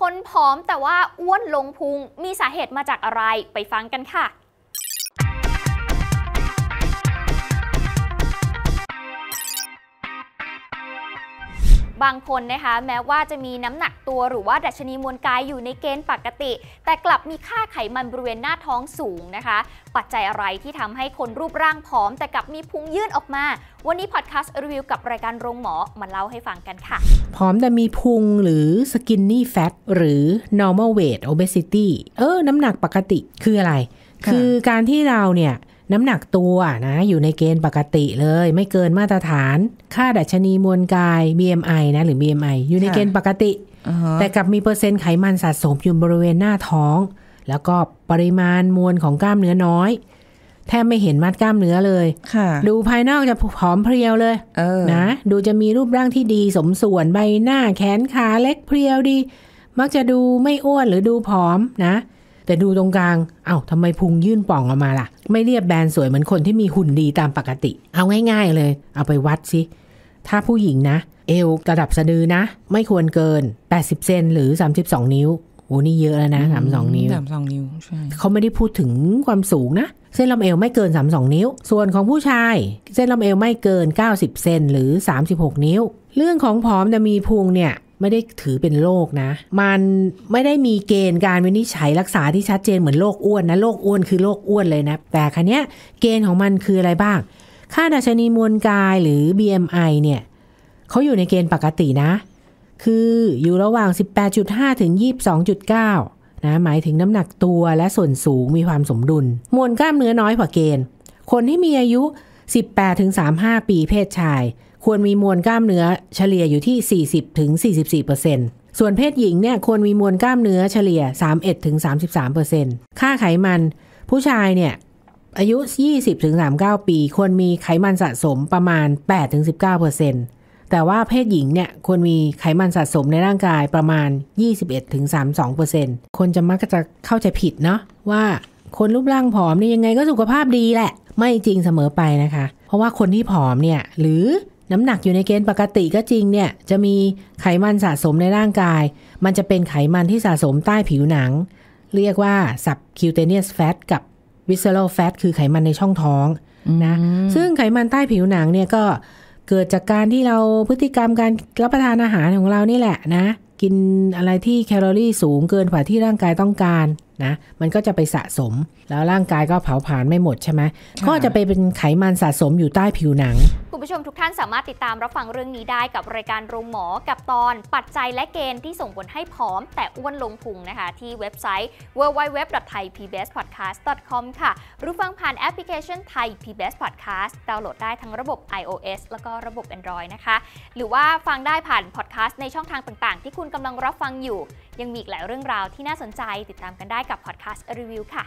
คนผอมแต่ว่าอ้วนลงพุงมีสาเหตุมาจากอะไรไปฟังกันค่ะบางคนนะคะ แม้ว่าจะมีน้ำหนักตัวหรือว่าดัชนีมวลกายอยู่ในเกณฑ์ปกติ แต่กลับมีค่าไขมันบริเวณหน้าท้องสูงนะคะ ปัจจัยอะไรที่ทำให้คนรูปร่างผอม แต่กลับมีพุงยื่นออกมา วันนี้พอดแคสต์รีวิวกับรายการโรงหมอ มาเล่าให้ฟังกันค่ะผอมแต่มีพุงหรือ skinny fat หรือ normal weight obesity เออ น้ำหนักปกติคืออะไร คือการที่เราเนี่ยน้ำหนักตัวนะอยู่ในเกณฑ์ปกติเลย ไม่เกินมาตรฐาน ค่าดัชนีมวลกาย BMI นะ หรือ BMI อยู่ในเกณฑ์ปกติแต่กลับมีเปอร์เซ็นต์ไขมันสะสมอยู่บริเวณหน้าท้อง แล้วก็ปริมาณมวลของกล้ามเนื้อน้อย แทบไม่เห็นมัดกล้ามเนื้อเลยดูภายนอกจะผอมเพรียวเลยเออนะดูจะมีรูปร่างที่ดีสมส่วนใบหน้า แขนขาเล็กเพรียวดี มักจะดูไม่อ้วนหรือดูผอมนะแต่ดูตรงกลาง เอา้าทำไมพุงยื่นป่องออกมาล่ะ ไม่เรียบแบนสวยเหมือนคนที่มีหุ่นดีตามปกติ เอาง่ายๆเลย เอาไปวัดสิ ถ้าผู้หญิงนะ เอวระดับสะดือนะ ไม่ควรเกิน 80เซนหรือ 32 นิ้ว โอ้ นี่เยอะแล้วนะสามสองนิ้วสามสองนิ้วใช่เขาไม่ได้พูดถึงความสูงนะ เส้นลำเอวไม่เกินสามสองนิ้ว ส่วนของผู้ชาย เส้นลำเอวไม่เกิน 90เซนหรือ 36 นิ้ว เรื่องของผอมจะมีพุงเนี่ยไม่ได้ถือเป็นโรคนะ มันไม่ได้มีเกณฑ์ การวินิจฉัยรักษาที่ชัดเจนเหมือนโรคอ้วนนะโรคอ้วนคือโรคอ้วนเลยนะ แต่คันเนี้ยเกณฑ์ของมันคืออะไรบ้าง ค่าดัชนีมวลกายหรือ BMI เนี่ยเขาอยู่ในเกณฑ์ปกตินะ คืออยู่ระหว่าง 18.5 ถึง 22.9 นะ หมายถึงน้ำหนักตัวและส่วนสูงมีความสมดุล มวลกล้ามเนื้อน้อยกว่าเกณฑ์ คนที่มีอายุ 18 ถึง 35 ปีเพศชายควรมีมวลกล้ามเนื้อเฉลี่ยอยู่ที่ 40ถึงสีส่วนเพศหญิงเนี่ยควรมีมวลกล้ามเนื้อเฉลี่ย31ถึงส3ค่าไขมันผู้ชายเนี่ยอายุ 20ถึงสาปีควรมีไขมันสะสมประมาณ8ถึงสิแต่ว่าเพศหญิงเนี่ยควรมีไขมันสะสมในร่างกายประมาณ 21ถึง32%คนจะมักจะเข้าใจผิดเนาะว่าคนรูปร่างผอมนี่ยังไงก็สุขภาพดีแหละไม่จริงเสมอไปนะคะ เพราะว่าคนที่ผอมเนี่ยหรือน้ำหนักอยู่ในเกณฑ์ปกติก็จริงเนี่ย จะมีไขมันสะสมในร่างกาย มันจะเป็นไขมันที่สะสมใต้ผิวหนัง เรียกว่า subcutaneous fat กับ visceral fat คือไขมันในช่องท้องนะซึ่งไขมันใต้ผิวหนังเนี่ยก็เกิดจากการที่เราพฤติกรรมการรับประทานอาหารของเรานี่แหละนะ กินอะไรที่แคลอรี่สูงเกินกว่าที่ร่างกายต้องการนะมันก็จะไปสะสมแล้วร่างกายก็เผาผลาญไม่หมดใช่ไหมก็จะไปเป็นไขมันสะสมอยู่ใต้ผิวหนังผู้ชมทุกท่านสามารถติดตามรับฟังเรื่องนี้ได้กับ รายการโรงหมอกับตอนปัจจัยและเกณฑ์ที่ส่งผลให้ผอม แต่อ้วนลงพุงนะคะ ที่เว็บไซต์ www.thaipbspodcast.com ค่ะรู้ฟังผ่านแอปพลิเคชัน Thai PBS Podcast ดาวน์โหลดได้ทั้งระบบ iOS แล้วก็ระบบ Android นะคะ หรือว่าฟังได้ผ่านพอดแคสต์ในช่องทางต่างๆ ที่คุณกำลังรับฟังอยู่ ยังมีอีกหลายเรื่องราวที่น่าสนใจติดตามกันได้กับพอดแคสต์รีวิวค่ะ